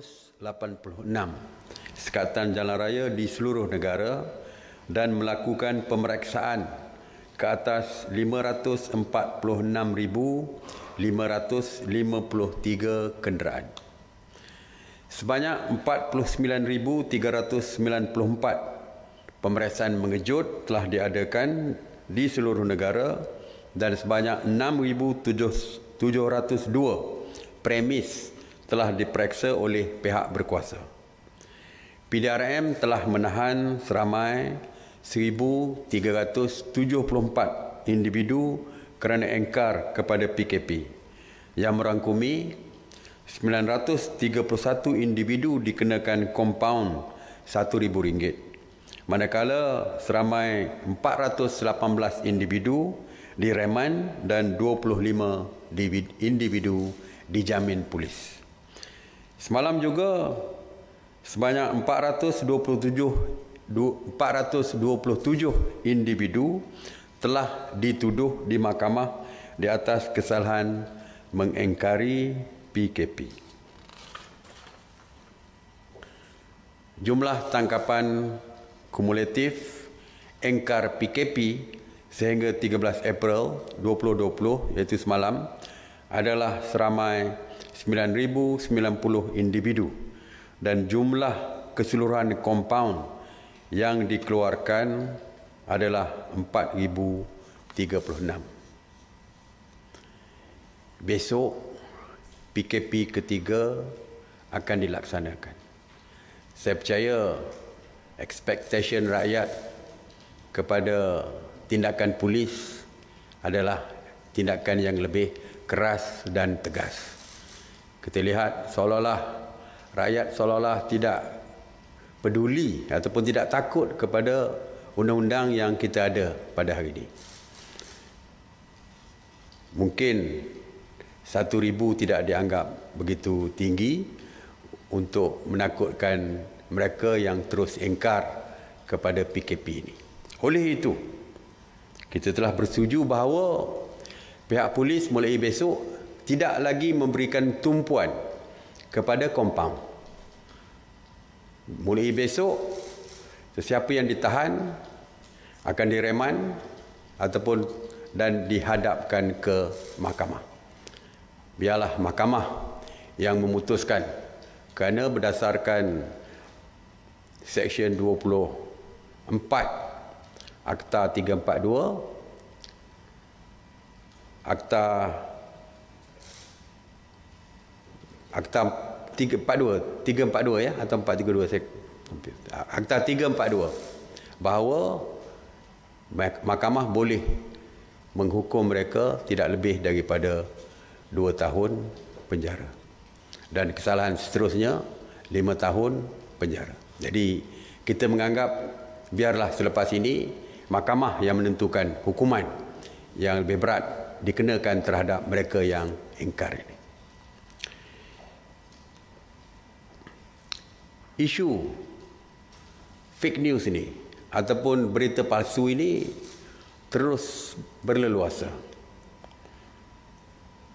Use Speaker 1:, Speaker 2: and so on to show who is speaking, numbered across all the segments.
Speaker 1: 186 sekatan jalan raya di seluruh negara dan melakukan pemeriksaan ke atas 546,553 kenderaan. Sebanyak 49,394 pemeriksaan mengejut telah diadakan di seluruh negara dan sebanyak 6,702 premis telah diperiksa oleh pihak berkuasa. PDRM telah menahan seramai 1374 individu kerana engkar kepada PKP yang merangkumi 931 individu dikenakan kompaun RM1000 manakala seramai 418 individu direman dan 25 individu dijamin polis. Semalam juga sebanyak 427 427 individu telah dituduh di mahkamah di atas kesalahan mengengkari PKP. Jumlah tangkapan kumulatif engkar PKP sehingga 13 April 2020 iaitu semalam adalah seramai 9,090 individu dan jumlah keseluruhan kompaun yang dikeluarkan adalah 4,036. Besok PKP ketiga akan dilaksanakan. Saya percaya expectation rakyat kepada tindakan polis adalah tindakan yang lebih keras dan tegas kita lihat seolah-olah rakyat seolah-olah tidak peduli ataupun tidak takut kepada undang-undang yang kita ada pada hari ini. Mungkin satu ribu tidak dianggap begitu tinggi untuk menakutkan mereka yang terus engkar kepada PKP ini. Oleh itu, kita telah bersetuju bahawa pihak polis mulai besok tidak lagi memberikan tumpuan kepada kompaun. Mulai besok, sesiapa yang ditahan akan direman ataupun dan dihadapkan ke mahkamah. Biarlah mahkamah yang memutuskan kerana berdasarkan Seksyen 24 Akta 342 Akta Akta 342, 342 ya atau 432 saya ah, Akta 342 bahawa mahkamah boleh menghukum mereka tidak lebih daripada 2 tahun penjara dan kesalahan seterusnya 5 tahun penjara. Jadi kita menganggap biarlah selepas ini mahkamah yang menentukan hukuman yang lebih berat dikenakan terhadap mereka yang ingkar ini. isu fake news ini ataupun berita palsu ini terus berleluasa.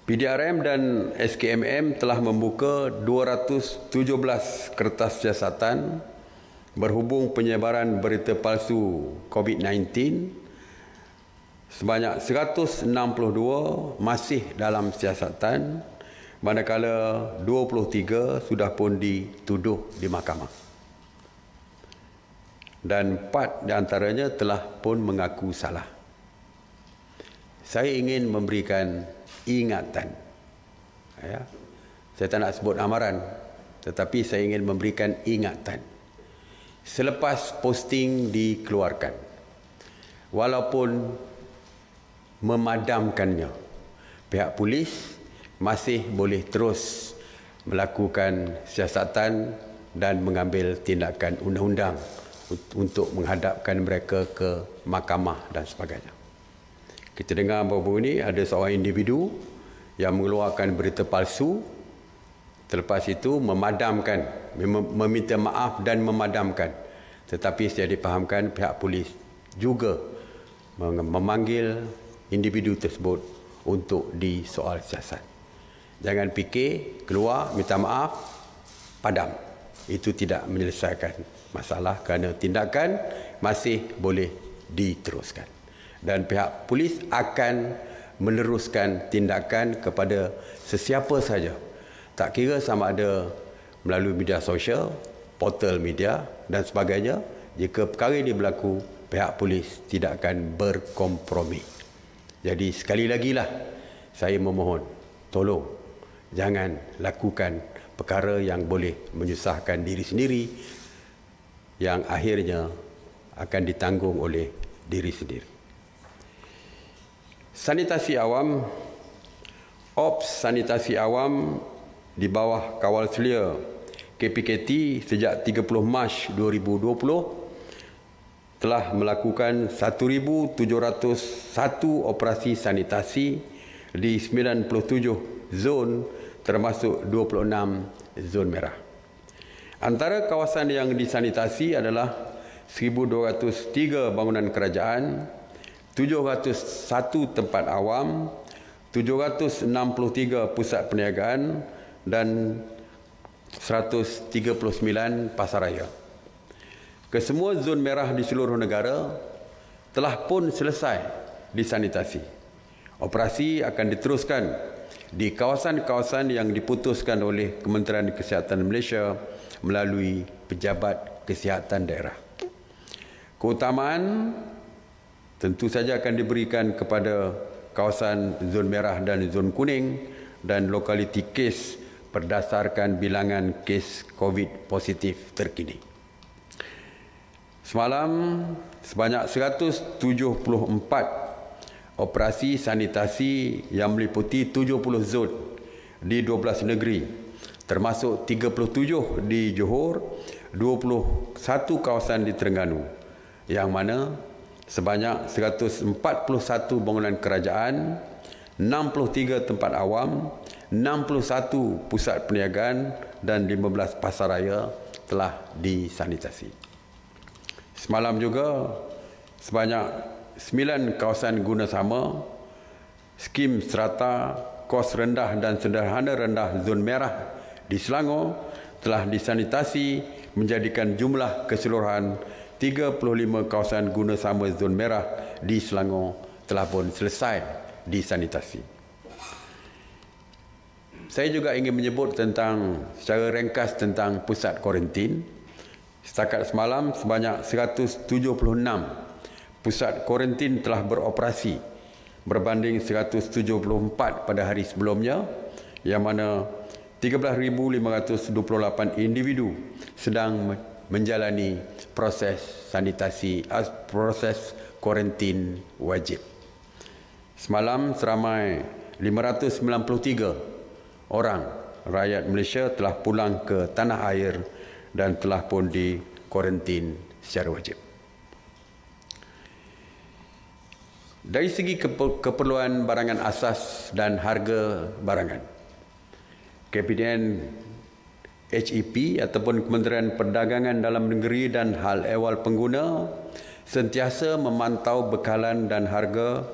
Speaker 1: PDRM dan SKMM telah membuka 217 kertas siasatan berhubung penyebaran berita palsu COVID-19 sebanyak 162 masih dalam siasatan manakala 23 sudah pun dituduh di mahkamah dan empat di antaranya telah pun mengaku salah. Saya ingin memberikan ingatan. Ya. Saya tak nak sebut amaran tetapi saya ingin memberikan ingatan. Selepas posting dikeluarkan walaupun memadamkannya pihak polis masih boleh terus melakukan siasatan dan mengambil tindakan undang-undang untuk menghadapkan mereka ke mahkamah dan sebagainya. Kita dengar baru-baru ini ada seorang individu yang mengeluarkan berita palsu terlepas itu memadamkan, meminta maaf dan memadamkan. Tetapi saya dipahamkan pihak polis juga memanggil individu tersebut untuk disoal siasat jangan fikir keluar minta maaf padam itu tidak menyelesaikan masalah kerana tindakan masih boleh diteruskan dan pihak polis akan meneruskan tindakan kepada sesiapa saja tak kira sama ada melalui media sosial portal media dan sebagainya jika perkara ini berlaku pihak polis tidak akan berkompromi jadi sekali lagi lah saya memohon tolong jangan lakukan perkara yang boleh menyusahkan diri sendiri yang akhirnya akan ditanggung oleh diri sendiri. Sanitasi awam Ops sanitasi awam di bawah kawal selia KPKT sejak 30 Mac 2020 telah melakukan 1,701 operasi sanitasi di 97 zon termasuk 26 zon merah. Antara kawasan yang disanitasi adalah 1203 bangunan kerajaan, 701 tempat awam, 763 pusat perniagaan dan 139 pasaraya. Kesemua zon merah di seluruh negara telah pun selesai disanitasi. Operasi akan diteruskan di kawasan-kawasan yang diputuskan oleh Kementerian Kesihatan Malaysia melalui pejabat kesihatan daerah. Keutamaan tentu saja akan diberikan kepada kawasan zon merah dan zon kuning dan lokaliti kes berdasarkan bilangan kes COVID positif terkini. Semalam sebanyak 174 operasi sanitasi yang meliputi 70 zon di 12 negeri termasuk 37 di Johor, 21 kawasan di Terengganu yang mana sebanyak 141 bangunan kerajaan, 63 tempat awam, 61 pusat perniagaan dan 15 pasar raya telah disanitasi. Semalam juga sebanyak sembilan kawasan guna sama, skim serata, kos rendah dan sederhana rendah zon merah di Selangor telah disanitasi menjadikan jumlah keseluruhan 35 kawasan guna sama zon merah di Selangor telah pun selesai disanitasi. Saya juga ingin menyebut tentang secara ringkas tentang pusat kuarantin. Setakat semalam sebanyak 176 pusat kuarantin telah beroperasi berbanding 174 pada hari sebelumnya yang mana 13,528 individu sedang menjalani proses sanitasi proses kuarantin wajib. Semalam seramai 593 orang rakyat Malaysia telah pulang ke tanah air dan telah pun di kuarantin secara wajib. dari segi keperluan barangan asas dan harga barangan. KPDN HEP ataupun Kementerian Perdagangan dalam negeri dan hal ehwal pengguna sentiasa memantau bekalan dan harga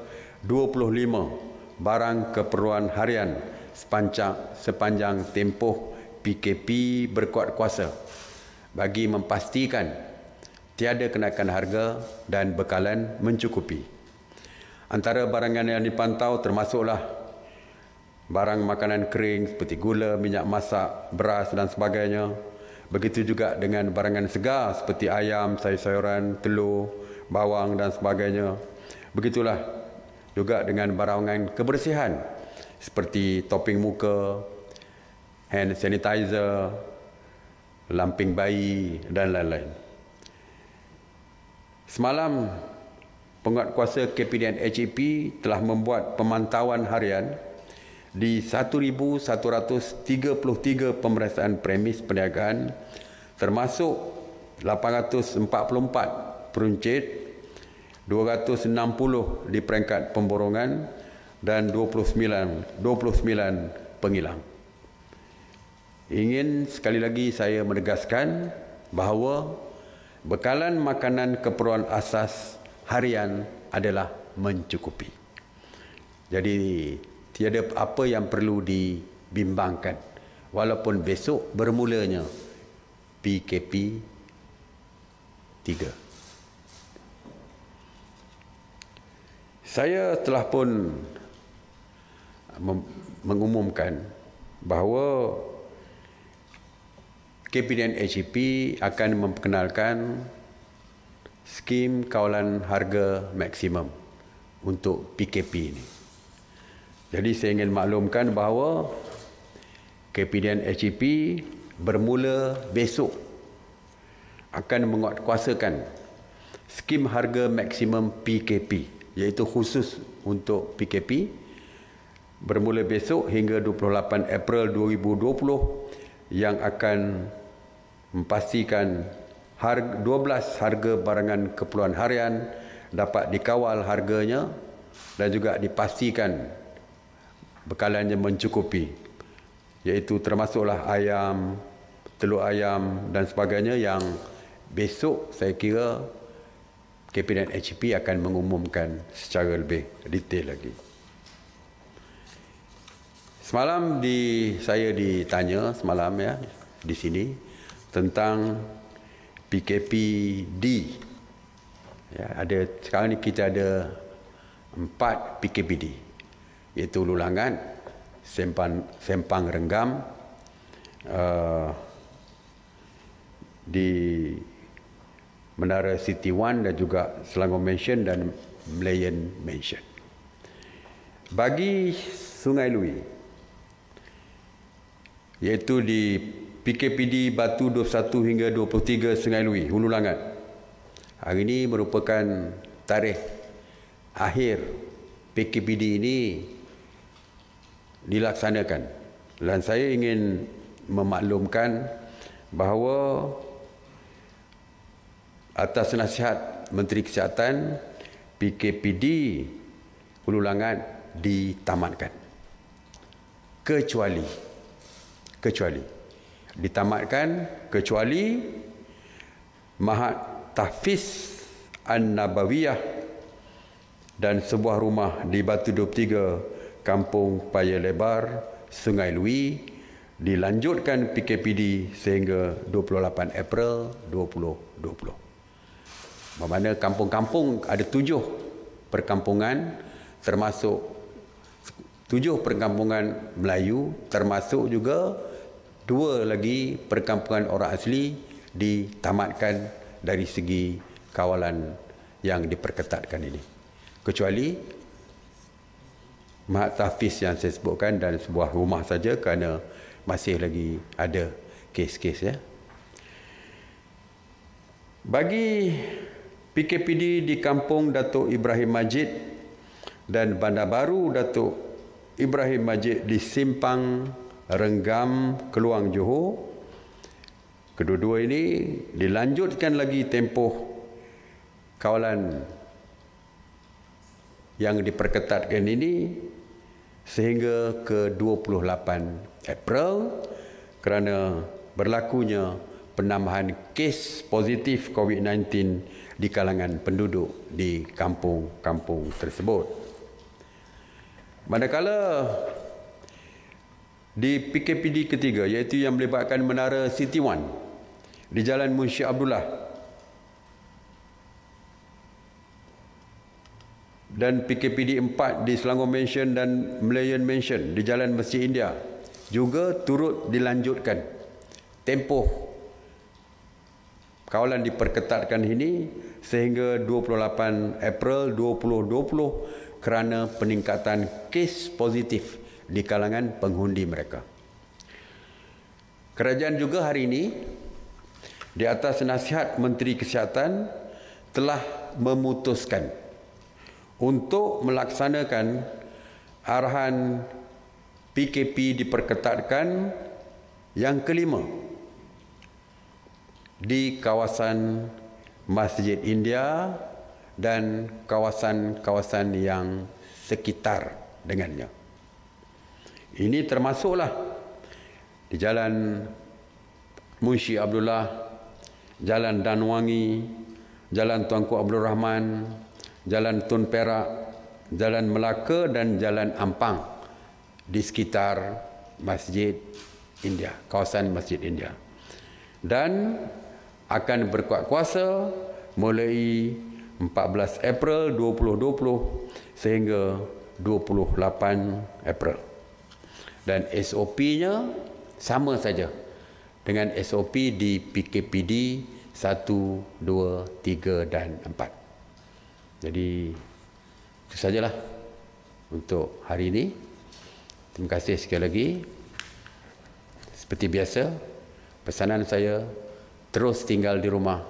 Speaker 1: 25 barang keperluan harian sepanjang sepanjang tempoh PKP berkuat kuasa bagi memastikan tiada kenaikan harga dan bekalan mencukupi. Antara barang yang dipantau termasuklah barang makanan kering seperti gula, minyak masak, beras dan sebagainya. Begitu juga dengan barangan segar seperti ayam, sayur-sayuran, telur, bawang dan sebagainya. Begitulah juga dengan barangan kebersihan seperti topping muka, hand sanitizer, lamping bayi dan lain-lain. Semalam penguatkuasa KPDN HEP telah membuat pemantauan harian di 1,133 pemeriksaan premis perniagaan termasuk 844 peruncit, 260 di peringkat pemborongan dan 29, 29 pengilang. Ingin sekali lagi saya menegaskan bahawa bekalan makanan keperluan asas harian adalah mencukupi. Jadi tiada apa yang perlu dibimbangkan. Walaupun besok bermulanya PKP 3. Saya telah pun mengumumkan bahawa KPDN HEP akan memperkenalkan skim kawalan harga maksimum untuk PKP ini. Jadi saya ingin maklumkan bahawa KPDN HEP bermula besok akan menguatkuasakan skim harga maksimum PKP iaitu khusus untuk PKP bermula besok hingga 28 April 2020 yang akan memastikan harga, 12 harga barangan keperluan harian dapat dikawal harganya dan juga dipastikan bekalannya mencukupi iaitu termasuklah ayam, telur ayam dan sebagainya yang besok saya kira Kabinet HP akan mengumumkan secara lebih detail lagi. Semalam di saya ditanya semalam ya di sini tentang PKPD. Ya, ada sekarang ni kita ada empat PKPD iaitu Lulangan, Sempang, Sempang Renggam uh, di Menara City One dan juga Selangor Mansion dan Melayan Mansion. Bagi Sungai Lui iaitu di PKPD Batu 21 hingga 23 Sungai Lui, Hulu Langat. Hari ini merupakan tarikh akhir PKPD ini dilaksanakan. Dan saya ingin memaklumkan bahawa atas nasihat Menteri Kesihatan, PKPD Hulu Langat ditamatkan. Kecuali, kecuali ditamatkan kecuali Mahat Tahfiz An-Nabawiyah dan sebuah rumah di Batu 23, Kampung Paya Lebar, Sungai Lui dilanjutkan PKPD sehingga 28 April 2020. Bermakna kampung-kampung ada tujuh perkampungan termasuk tujuh perkampungan Melayu termasuk juga dua lagi perkampungan orang asli ditamatkan dari segi kawalan yang diperketatkan ini. Kecuali mahat tahfiz yang saya sebutkan dan sebuah rumah saja kerana masih lagi ada kes-kes ya. Bagi PKPD di kampung Datuk Ibrahim Majid dan Bandar Baru Datuk Ibrahim Majid di Simpang Renggam, Keluang, Johor. Kedua-dua ini dilanjutkan lagi tempoh kawalan yang diperketatkan ini sehingga ke 28 April kerana berlakunya penambahan kes positif COVID-19 di kalangan penduduk di kampung-kampung tersebut. Manakala di PKPD ketiga iaitu yang melibatkan Menara City One di Jalan Munshi Abdullah dan PKPD 4 di Selangor Mansion dan Malayan Mansion di Jalan Masjid India juga turut dilanjutkan tempoh kawalan diperketatkan ini sehingga 28 April 2020 kerana peningkatan kes positif di kalangan penghundi mereka. Kerajaan juga hari ini di atas nasihat Menteri Kesihatan telah memutuskan untuk melaksanakan arahan PKP diperketatkan yang kelima di kawasan Masjid India dan kawasan-kawasan yang sekitar dengannya. Ini termasuklah di jalan Munshi Abdullah, jalan Danwangi, jalan Tuanku Abdul Rahman, jalan Tun Perak, jalan Melaka dan jalan Ampang di sekitar Masjid India, kawasan Masjid India. Dan akan berkuat kuasa mulai 14 April 2020 sehingga 28 April dan SOP-nya sama saja dengan SOP di PKPD 1, 2, 3 dan 4. Jadi itu sajalah untuk hari ini. Terima kasih sekali lagi. Seperti biasa, pesanan saya terus tinggal di rumah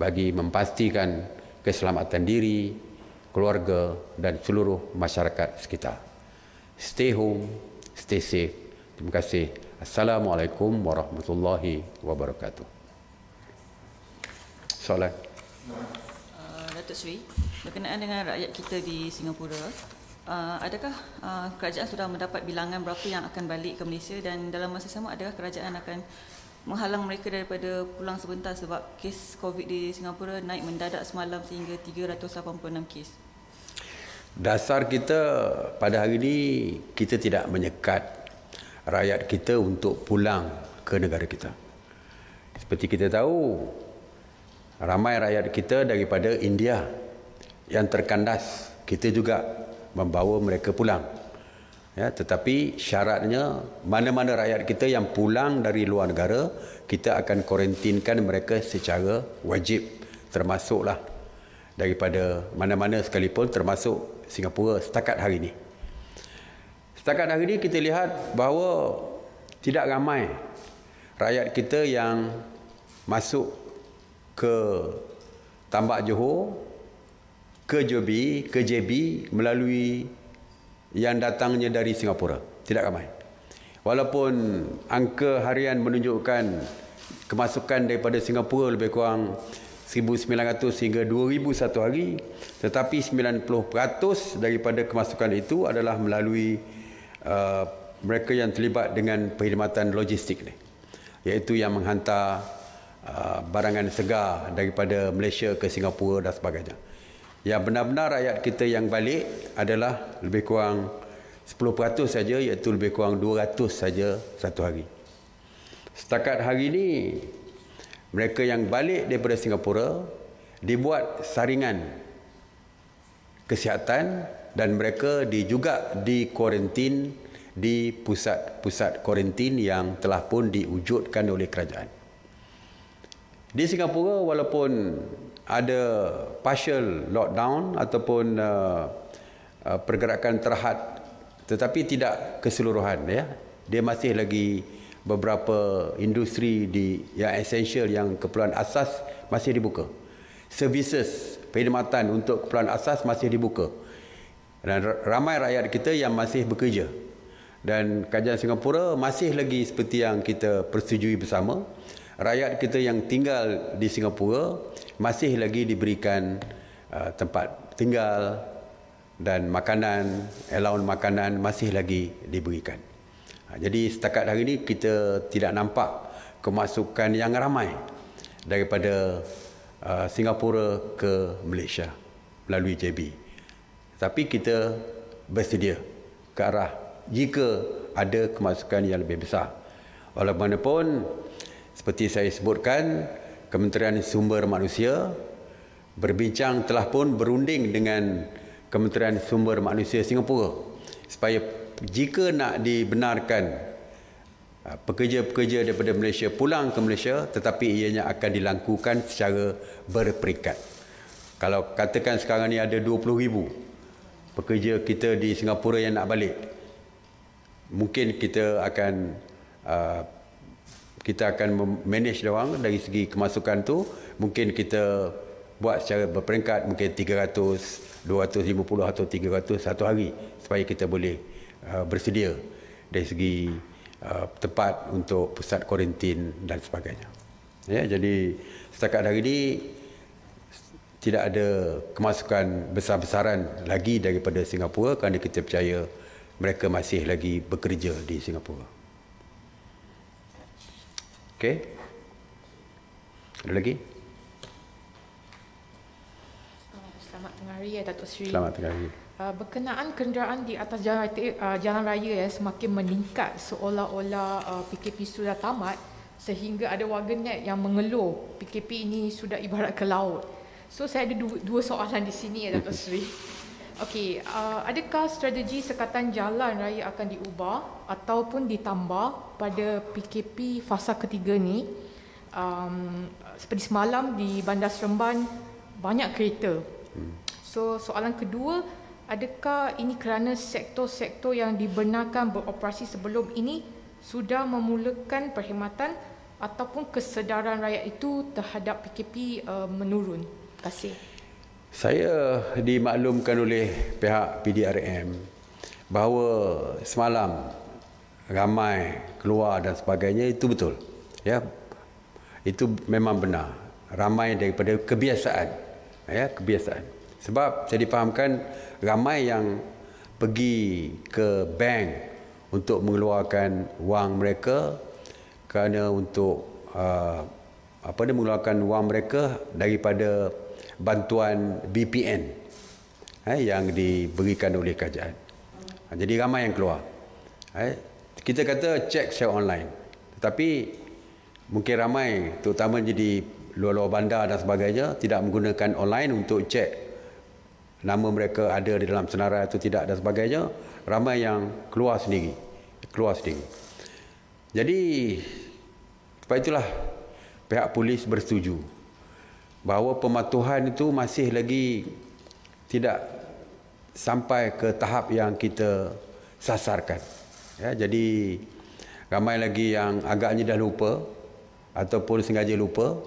Speaker 1: bagi memastikan keselamatan diri, keluarga dan seluruh masyarakat sekitar. Stay home, Stay safe. Terima kasih. Assalamualaikum warahmatullahi wabarakatuh. Soalan. Uh, Datuk Sri, berkenaan dengan rakyat kita di Singapura, uh, adakah uh, kerajaan sudah mendapat bilangan berapa yang akan balik ke Malaysia dan dalam masa sama adakah kerajaan akan menghalang mereka daripada pulang sebentar sebab kes COVID di Singapura naik mendadak semalam sehingga 386 kes? dasar kita pada hari ini kita tidak menyekat rakyat kita untuk pulang ke negara kita. Seperti kita tahu, ramai rakyat kita daripada India yang terkandas, kita juga membawa mereka pulang. Ya, tetapi syaratnya mana-mana rakyat kita yang pulang dari luar negara, kita akan kuarantinkan mereka secara wajib termasuklah daripada mana-mana sekalipun termasuk Singapura setakat hari ini. Setakat hari ini kita lihat bahawa tidak ramai rakyat kita yang masuk ke Tambak Johor, ke Jobi, ke JB melalui yang datangnya dari Singapura. Tidak ramai. Walaupun angka harian menunjukkan kemasukan daripada Singapura lebih kurang 1900 hingga 2000 satu hari tetapi 90% daripada kemasukan itu adalah melalui uh, mereka yang terlibat dengan perkhidmatan logistik ni iaitu yang menghantar uh, barangan segar daripada Malaysia ke Singapura dan sebagainya. Yang benar-benar rakyat kita yang balik adalah lebih kurang 10% saja iaitu lebih kurang 200 saja satu hari. Setakat hari ini mereka yang balik daripada Singapura dibuat saringan kesihatan dan mereka juga di kuarantin di pusat-pusat kuarantin yang telah pun diwujudkan oleh kerajaan. Di Singapura walaupun ada partial lockdown ataupun uh, uh, pergerakan terhad tetapi tidak keseluruhan ya. Dia masih lagi beberapa industri di yang essential yang keperluan asas masih dibuka. Services perkhidmatan untuk keperluan asas masih dibuka. Dan ramai rakyat kita yang masih bekerja. Dan kajian Singapura masih lagi seperti yang kita persetujui bersama, rakyat kita yang tinggal di Singapura masih lagi diberikan uh, tempat tinggal dan makanan, allowance makanan masih lagi diberikan. Ha, jadi setakat hari ini kita tidak nampak kemasukan yang ramai daripada uh, Singapura ke Malaysia melalui JB. Tapi kita bersedia ke arah jika ada kemasukan yang lebih besar. Walaupun seperti saya sebutkan, Kementerian Sumber Manusia berbincang telah pun berunding dengan Kementerian Sumber Manusia Singapura supaya jika nak dibenarkan ah, pekerja-pekerja daripada Malaysia pulang ke Malaysia tetapi ianya akan dilangkukan secara berperikat. Kalau katakan sekarang ni ada ribu pekerja kita di Singapura yang nak balik. Mungkin kita akan uh, kita akan manage dia dari segi kemasukan tu, mungkin kita buat secara berperingkat mungkin 300, 250 atau 300 satu hari supaya kita boleh Uh, bersedia dari segi uh, tempat untuk pusat kuarantin dan sebagainya. Ya, jadi setakat hari ini tidak ada kemasukan besar-besaran lagi daripada Singapura kerana kita percaya mereka masih lagi bekerja di Singapura. Okey. Ada lagi? Selamat tengah hari ya Dato' Sri. Selamat tengah hari. Uh, berkenaan kenderaan di atas jalan raya, ya semakin meningkat seolah-olah uh, PKP sudah tamat sehingga ada warga net yang mengeluh PKP ini sudah ibarat ke laut. So saya ada dua, soalan di sini ya Dato Sri. Okey, uh, adakah strategi sekatan jalan raya akan diubah ataupun ditambah pada PKP fasa ketiga ni? Um, seperti semalam di Bandar Seremban banyak kereta. Hmm. So soalan kedua, Adakah ini kerana sektor-sektor yang dibenarkan beroperasi sebelum ini sudah memulakan perkhidmatan ataupun kesedaran rakyat itu terhadap PKP uh, menurun? Terima kasih. Saya dimaklumkan oleh pihak PDRM bahawa semalam ramai keluar dan sebagainya itu betul. Ya. Itu memang benar. Ramai daripada kebiasaan. Ya, kebiasaan. Sebab saya difahamkan ramai yang pergi ke bank untuk mengeluarkan wang mereka kerana untuk uh, apa ni mengeluarkan wang mereka daripada bantuan BPN eh, yang diberikan oleh kerajaan. Ha, jadi ramai yang keluar. Eh, kita kata cek secara online. Tetapi mungkin ramai terutama jadi luar-luar bandar dan sebagainya tidak menggunakan online untuk cek nama mereka ada di dalam senarai itu tidak dan sebagainya ramai yang keluar sendiri keluar sendiri jadi sebab itulah pihak polis bersetuju bahawa pematuhan itu masih lagi tidak sampai ke tahap yang kita sasarkan ya, jadi ramai lagi yang agaknya dah lupa ataupun sengaja lupa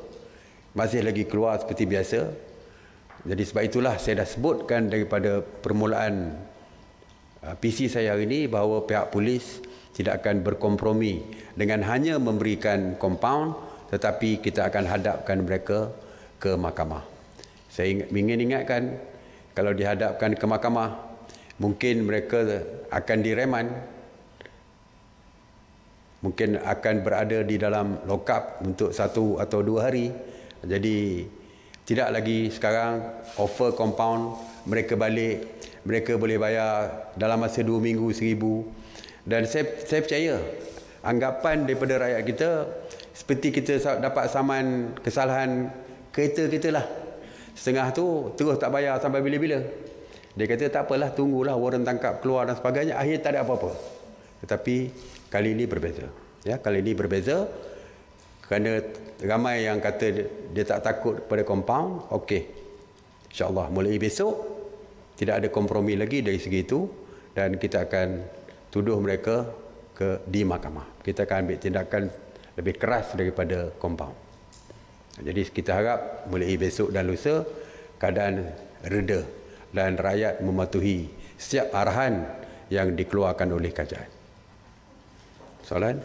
Speaker 1: masih lagi keluar seperti biasa jadi sebab itulah saya dah sebutkan daripada permulaan uh, PC saya hari ini bahawa pihak polis tidak akan berkompromi dengan hanya memberikan kompaun tetapi kita akan hadapkan mereka ke mahkamah. Saya ingin ingatkan kalau dihadapkan ke mahkamah mungkin mereka akan direman mungkin akan berada di dalam lokap untuk satu atau dua hari. Jadi tidak lagi sekarang offer compound mereka balik mereka boleh bayar dalam masa dua minggu seribu dan saya saya percaya anggapan daripada rakyat kita seperti kita dapat saman kesalahan kereta kita lah setengah tu terus tak bayar sampai bila-bila dia kata tak apalah tunggulah warrant tangkap keluar dan sebagainya akhir tak ada apa-apa tetapi kali ini berbeza ya kali ini berbeza kerana ramai yang kata dia tak takut pada compound okey insya Allah mulai besok tidak ada kompromi lagi dari segi itu dan kita akan tuduh mereka ke di mahkamah kita akan ambil tindakan lebih keras daripada compound jadi kita harap mulai besok dan lusa keadaan reda dan rakyat mematuhi setiap arahan yang dikeluarkan oleh kerajaan soalan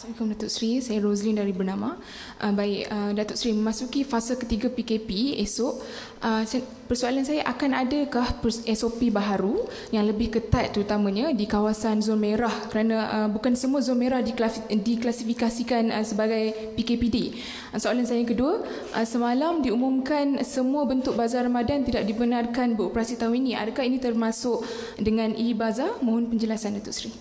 Speaker 1: Assalamualaikum Datuk Seri, saya Roslin dari Bernama. Uh, baik, uh, Datuk Seri memasuki fasa ketiga PKP esok. Uh, persoalan saya akan adakah SOP baharu yang lebih ketat terutamanya di kawasan zon merah kerana uh, bukan semua zon merah diklasifikasikan uh, sebagai PKPD. Uh, soalan saya yang kedua, uh, semalam diumumkan semua bentuk bazar Ramadan tidak dibenarkan beroperasi tahun ini. Adakah ini termasuk dengan e-bazar? Mohon penjelasan Datuk Seri.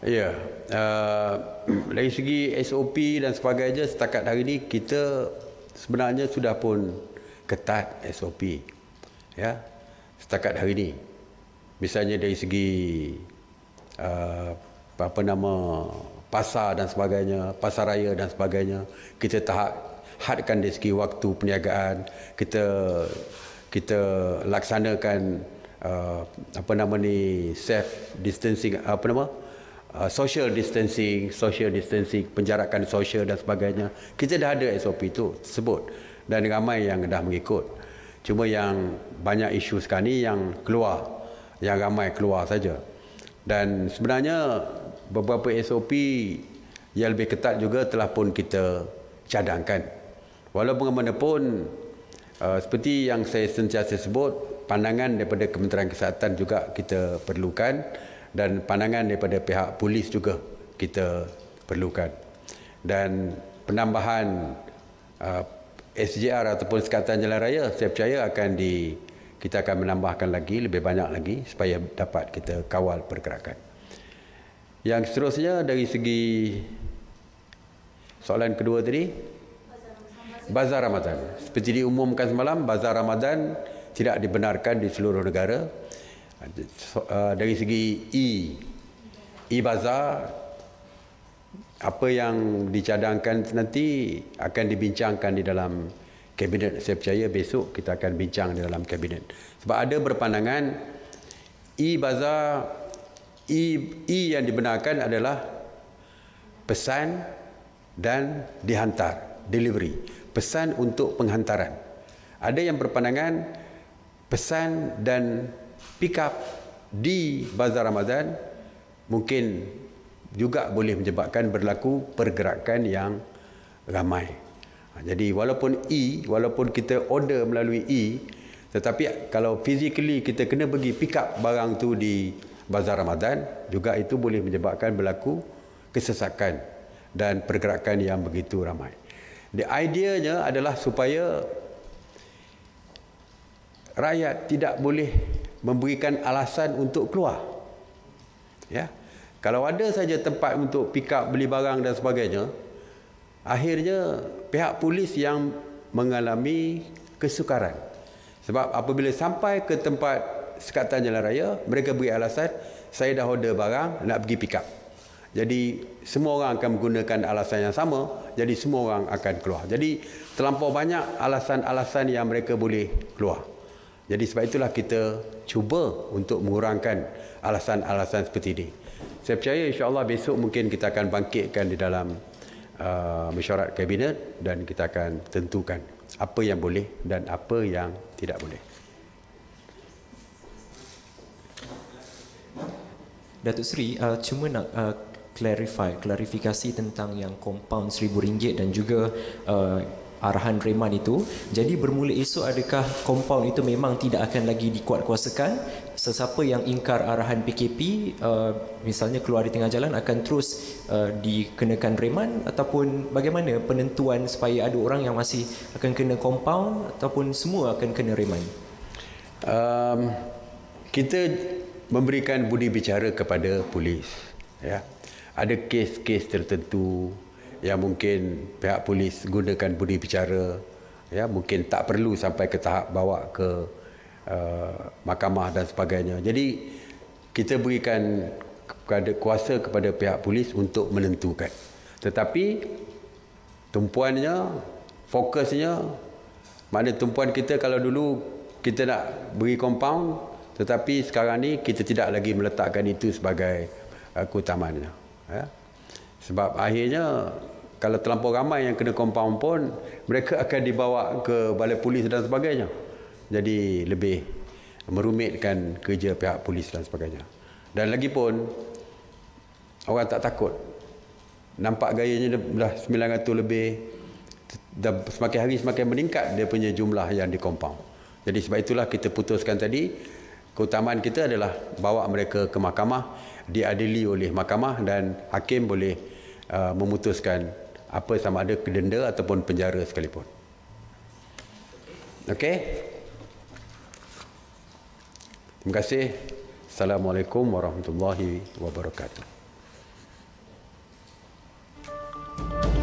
Speaker 1: Ya. Uh, dari segi SOP dan sebagainya setakat hari ini kita sebenarnya sudah pun ketat SOP. Ya. Setakat hari ini. Misalnya dari segi uh, apa nama pasar dan sebagainya, pasar raya dan sebagainya, kita tahap hadkan dari segi waktu peniagaan, kita kita laksanakan uh, apa nama ni safe distancing apa nama uh, Ah, social distancing, social distancing, penjarakan sosial dan sebagainya. Kita dah ada SOP itu sebut dan ramai yang dah mengikut. Cuma yang banyak isu sekarang ini yang keluar, yang ramai keluar saja. Dan sebenarnya beberapa SOP yang lebih ketat juga telah pun kita cadangkan. Walau mana pun, uh, seperti yang saya sentiasa sebut, pandangan daripada Kementerian Kesihatan juga kita perlukan dan pandangan daripada pihak polis juga kita perlukan dan penambahan uh, SJR ataupun sekatan jalan raya saya percaya akan di kita akan menambahkan lagi lebih banyak lagi supaya dapat kita kawal pergerakan yang seterusnya dari segi soalan kedua tadi Bazar Ramadan. Seperti diumumkan semalam, Bazar Ramadan tidak dibenarkan di seluruh negara. Uh, dari segi e e bazar apa yang dicadangkan nanti akan dibincangkan di dalam kabinet saya percaya besok kita akan bincang di dalam kabinet sebab ada berpandangan e bazar e e yang dibenarkan adalah pesan dan dihantar delivery pesan untuk penghantaran ada yang berpandangan pesan dan pick up di bazar Ramadan mungkin juga boleh menyebabkan berlaku pergerakan yang ramai. Ha, jadi walaupun E, walaupun kita order melalui E, tetapi kalau physically kita kena pergi pick up barang tu di bazar Ramadan, juga itu boleh menyebabkan berlaku kesesakan dan pergerakan yang begitu ramai. The ideanya adalah supaya rakyat tidak boleh memberikan alasan untuk keluar. Ya. Kalau ada saja tempat untuk pick up beli barang dan sebagainya, akhirnya pihak polis yang mengalami kesukaran. Sebab apabila sampai ke tempat sekatan jalan raya, mereka beri alasan saya dah order barang nak pergi pick up. Jadi semua orang akan menggunakan alasan yang sama, jadi semua orang akan keluar. Jadi terlampau banyak alasan-alasan yang mereka boleh keluar. Jadi sebab itulah kita cuba untuk mengurangkan alasan-alasan seperti ini. Saya percaya insya Allah besok mungkin kita akan bangkitkan di dalam uh, mesyuarat kabinet dan kita akan tentukan apa yang boleh dan apa yang tidak boleh. Datuk Seri, uh, cuma nak uh, clarify, klarifikasi tentang yang compound RM1,000 dan juga uh, arahan reman itu. Jadi bermula esok adakah compound itu memang tidak akan lagi dikuatkuasakan? Sesiapa yang ingkar arahan PKP uh, misalnya keluar di tengah jalan akan terus uh, dikenakan reman, ataupun bagaimana penentuan supaya ada orang yang masih akan kena compound ataupun semua akan kena reman. Um, kita memberikan budi bicara kepada polis. Ya. Ada kes-kes tertentu yang mungkin pihak polis gunakan budi bicara ya mungkin tak perlu sampai ke tahap bawa ke uh, mahkamah dan sebagainya jadi kita berikan kepada kuasa kepada pihak polis untuk menentukan tetapi tumpuannya fokusnya mana tumpuan kita kalau dulu kita nak beri compound tetapi sekarang ni kita tidak lagi meletakkan itu sebagai uh, keutamaannya ya yeah. Sebab akhirnya kalau terlampau ramai yang kena kompaun pun mereka akan dibawa ke balai polis dan sebagainya. Jadi lebih merumitkan kerja pihak polis dan sebagainya. Dan lagi pun orang tak takut. Nampak gayanya dah 900 lebih dah semakin hari semakin meningkat dia punya jumlah yang dikompaun. Jadi sebab itulah kita putuskan tadi keutamaan kita adalah bawa mereka ke mahkamah diadili oleh mahkamah dan hakim boleh Uh, memutuskan apa sama ada denda ataupun penjara sekalipun. Okey. Terima kasih. Assalamualaikum warahmatullahi wabarakatuh.